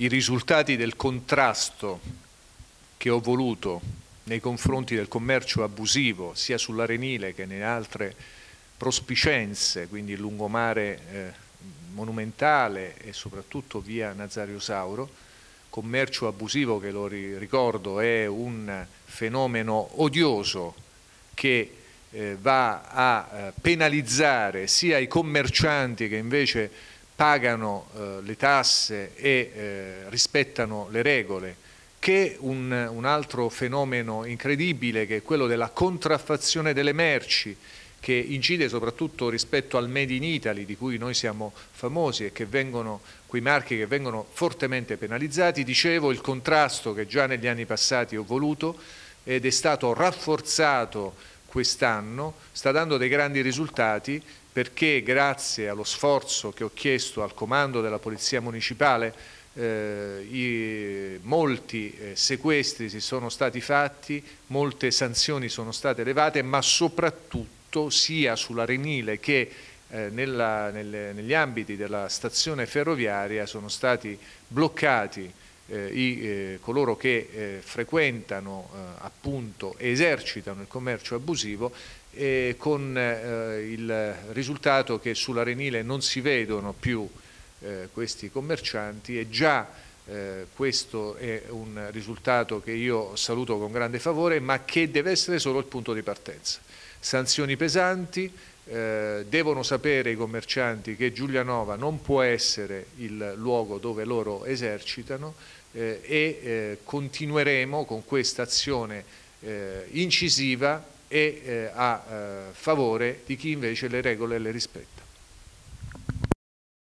i risultati del contrasto che ho voluto nei confronti del commercio abusivo, sia sull'Arenile che nelle altre prospicenze, quindi il lungomare eh, monumentale e soprattutto via Nazario Sauro, commercio abusivo che lo ricordo è un fenomeno odioso che eh, va a eh, penalizzare sia i commercianti che invece pagano eh, le tasse e eh, rispettano le regole, che un, un, altro fenomeno incredibile che è quello della contraffazione delle merci che incide soprattutto rispetto al Made in Italy di cui noi siamo famosi e che vengono, quei marchi che vengono fortemente penalizzati, dicevo il contrasto che già negli anni passati ho voluto ed è stato rafforzato quest'anno, sta dando dei grandi risultati perché grazie allo sforzo che ho chiesto al comando della Polizia Municipale eh, i, molti eh, sequestri si sono stati fatti, molte sanzioni sono state elevate, ma soprattutto sia sulla Renile che eh, nella, nel, negli ambiti della stazione ferroviaria sono stati bloccati eh, i, eh, coloro che eh, frequentano appunto e esercitano il commercio abusivo con il risultato che sull'Arenile non si vedono più questi commercianti e già eh, questo è un risultato che io saluto con grande favore ma che deve essere solo il punto di partenza. Sanzioni pesanti, eh, devono sapere i commercianti che Giulianova non può essere il luogo dove loro esercitano eh, e eh, continueremo con questa azione eh, incisiva e a favore di chi invece le regole le rispetta.